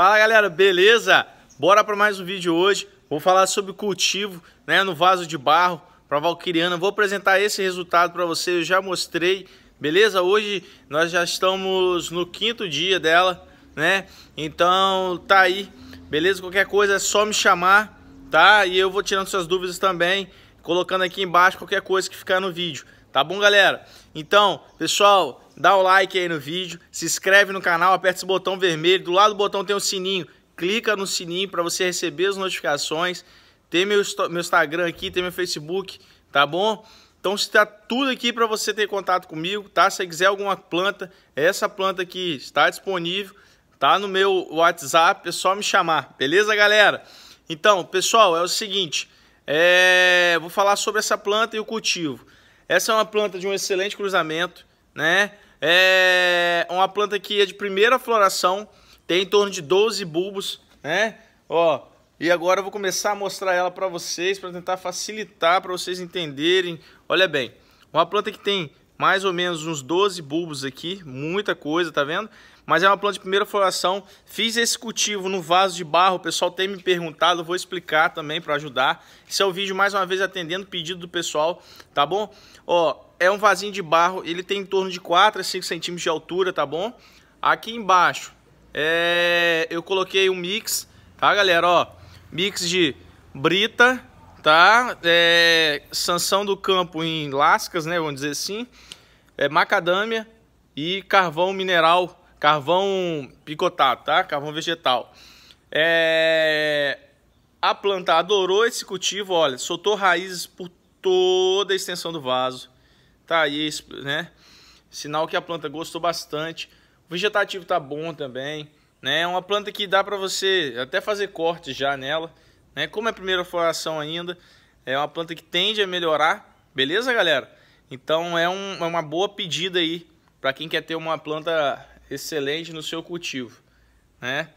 Fala galera, beleza? Bora para mais um vídeo hoje. Vou falar sobre cultivo né, no vaso de barro para valquiriana. Vou apresentar esse resultado para você, eu já mostrei, beleza? Hoje nós já estamos no quinto dia dela, né? Então tá aí, beleza? Qualquer coisa é só me chamar, tá? E eu vou tirando suas dúvidas também, colocando aqui embaixo qualquer coisa que ficar no vídeo. Tá bom, galera? Então, pessoal, dá o like aí no vídeo, se inscreve no canal, aperta esse botão vermelho, do lado do botão tem o um sininho, clica no sininho para você receber as notificações, tem meu, meu Instagram aqui, tem meu Facebook, tá bom? Então está tudo aqui para você ter contato comigo, tá? Se quiser alguma planta, é essa planta aqui está disponível, tá no meu WhatsApp, é só me chamar, beleza, galera? Então, pessoal, é o seguinte, é... vou falar sobre essa planta e o cultivo. Essa é uma planta de um excelente cruzamento, né? É uma planta que é de primeira floração, tem em torno de 12 bulbos, né? Ó, e agora eu vou começar a mostrar ela para vocês, para tentar facilitar para vocês entenderem. Olha bem, uma planta que tem mais ou menos uns 12 bulbos aqui, muita coisa, tá vendo? Mas é uma planta de primeira floração. Fiz esse cultivo no vaso de barro, o pessoal tem me perguntado, eu vou explicar também para ajudar. Esse é o vídeo mais uma vez atendendo o pedido do pessoal, tá bom? Ó, é um vasinho de barro, ele tem em torno de 4 a 5 centímetros de altura, tá bom? Aqui embaixo é, eu coloquei um mix, tá galera, ó, mix de brita, tá? É, sanção do campo em lascas, né, vamos dizer assim, é, macadâmia e carvão mineral, carvão picotado, tá? Carvão vegetal. É, a planta adorou esse cultivo, olha, soltou raízes por toda a extensão do vaso tá aí, né? Sinal que a planta gostou bastante. O vegetativo tá bom também, né? É uma planta que dá para você até fazer corte já nela, né? Como é a primeira floração ainda, é uma planta que tende a melhorar, beleza, galera? Então é, um, é uma boa pedida aí para quem quer ter uma planta excelente no seu cultivo, né?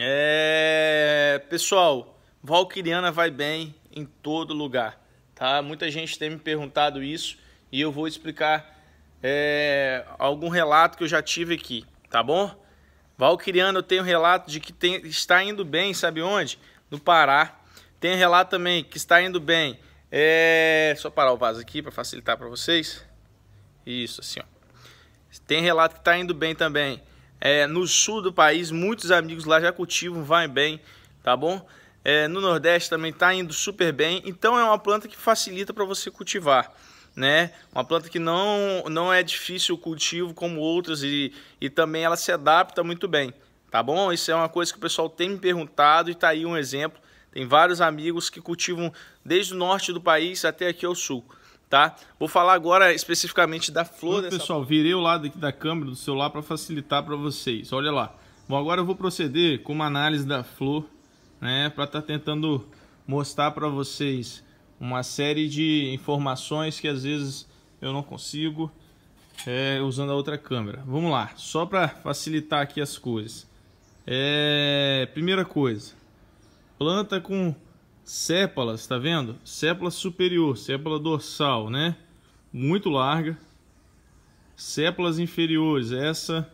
É... Pessoal, Valkyriana vai bem em todo lugar tá? Muita gente tem me perguntado isso e eu vou explicar é, algum relato que eu já tive aqui, tá bom? Valquiriano, eu tenho relato de que tem, está indo bem, sabe onde? No Pará. Tem relato também que está indo bem. É... Só parar o vaso aqui para facilitar para vocês. Isso, assim, ó. Tem relato que está indo bem também. É, no sul do país, muitos amigos lá já cultivam, vai bem, tá bom? é, no Nordeste também está indo super bem. Então é uma planta que facilita para você cultivar. Né? Uma planta que não, não é difícil o cultivo como outras e, e também ela se adapta muito bem, tá bom? Isso é uma coisa que o pessoal tem me perguntado e tá aí um exemplo. Tem vários amigos que cultivam desde o norte do país até aqui ao sul, tá? Vou falar agora especificamente da flor Olha, dessa... pessoal, virei o lado aqui da câmera do celular para facilitar para vocês. Olha lá. Bom, agora eu vou proceder com uma análise da flor né, para estar tá tentando mostrar para vocês uma série de informações que às vezes eu não consigo é, usando a outra câmera. Vamos lá, só para facilitar aqui as coisas. É, primeira coisa, planta com sépalas, está vendo? Sépala superior, sépala dorsal, né? Muito larga. Sépalas inferiores, essa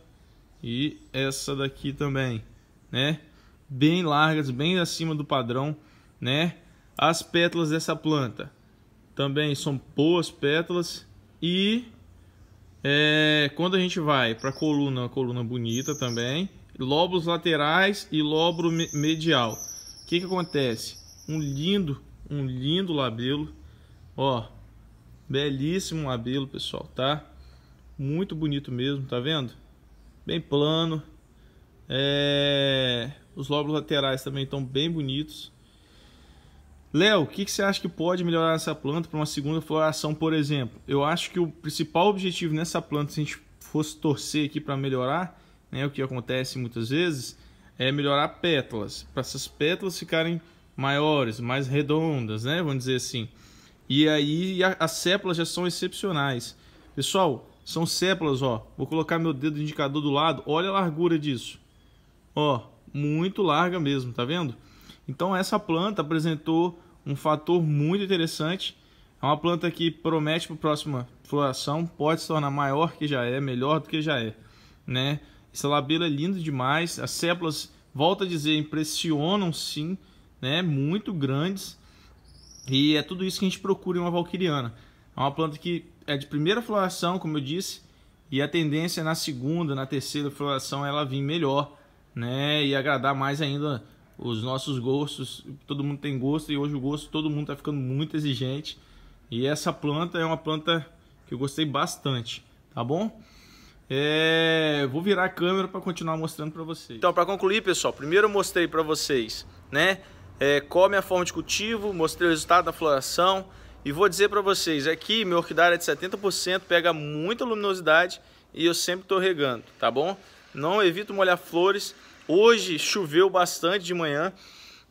e essa daqui também, né? bem largas, bem acima do padrão, né? As pétalas dessa planta também são boas pétalas e é, quando a gente vai para a coluna, coluna bonita também, lobos laterais e lóbulo medial. O que que acontece? Um lindo, um lindo labelo, ó, belíssimo labelo, pessoal, tá? Muito bonito mesmo, tá vendo? Bem plano, é... Os lóbulos laterais também estão bem bonitos. Léo, o que, que, você acha que pode melhorar essa planta para uma segunda floração, por exemplo? Eu acho que o principal objetivo nessa planta, se a gente fosse torcer aqui para melhorar, né, o que acontece muitas vezes, é melhorar pétalas, para essas pétalas ficarem maiores, mais redondas, né, vamos dizer assim. E aí a, as sépalas já são excepcionais. Pessoal, são sépalas, ó. Vou colocar meu dedo indicador do lado, olha a largura disso. Ó, muito larga mesmo, tá vendo? Então essa planta apresentou um fator muito interessante. É uma planta que promete para a próxima floração, pode se tornar maior que já é, melhor do que já é, né? Essa labela é linda demais, as sépalas, volta a dizer, impressionam sim, né? Muito grandes. E é tudo isso que a gente procura em uma valquiriana. É uma planta que é de primeira floração, como eu disse, e a tendência é na segunda, na terceira floração ela vir melhor né? E agradar mais ainda os nossos gostos. Todo mundo tem gosto e hoje o gosto todo mundo tá ficando muito exigente. E essa planta é uma planta que eu gostei bastante, tá bom? É... vou virar a câmera para continuar mostrando para vocês. Então, para concluir, pessoal, primeiro eu mostrei para vocês, né? É, qual a minha forma de cultivo, mostrei o resultado da floração e vou dizer para vocês, aqui é minha orquidária é de 70%, pega muita luminosidade e eu sempre estou regando, tá bom? não evito molhar flores. Hoje choveu bastante de manhã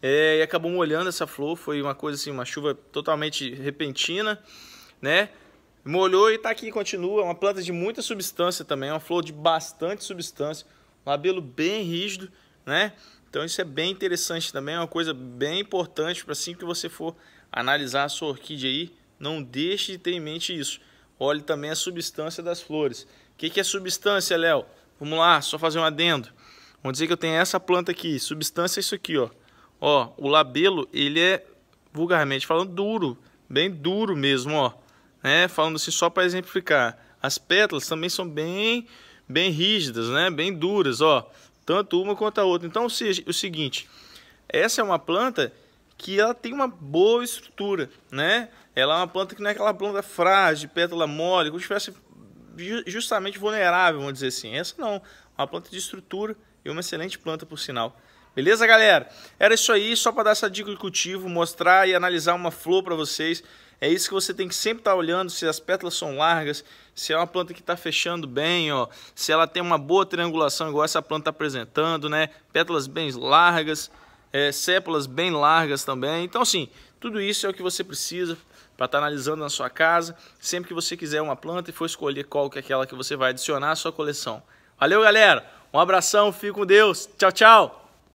é, e acabou molhando essa flor. Foi uma coisa assim, uma chuva totalmente repentina, né? Molhou e tá aqui, continua. Uma planta de muita substância também, uma flor de bastante substância. Labelo bem rígido, né? Então isso é bem interessante também, é uma coisa bem importante para assim que você for analisar a sua orquídea aí, não deixe de ter em mente isso. Olhe também a substância das flores. O que, que é substância, Léo? Vamos lá, só fazer um adendo. Vamos dizer que eu tenho essa planta aqui, substância é isso aqui, ó. Ó, o labelo, ele é, vulgarmente falando, duro. Bem duro mesmo, ó. Né? Falando assim só para exemplificar. As pétalas também são bem, bem rígidas, né? Bem duras, ó. Tanto uma quanto a outra. Então, seja, o seguinte. Essa é uma planta que ela tem uma boa estrutura, né? Ela é uma planta que não é aquela planta frágil, pétala mole, como se tivesse justamente vulnerável, vamos dizer assim. Essa não, uma planta de estrutura e uma excelente planta, por sinal. Beleza, galera? Era isso aí, só para dar essa dica de cultivo, mostrar e analisar uma flor para vocês. É isso que você tem que sempre estar tá olhando, se as pétalas são largas, se é uma planta que está fechando bem, ó, se ela tem uma boa triangulação, igual essa planta está apresentando, né? Pétalas bem largas, é, sépulas bem largas também. Então, assim, tudo isso é o que você precisa para estar tá analisando na sua casa, sempre que você quiser uma planta e for escolher qual que é aquela que você vai adicionar à sua coleção. Valeu, galera! Um abração, fique com Deus. Tchau, tchau!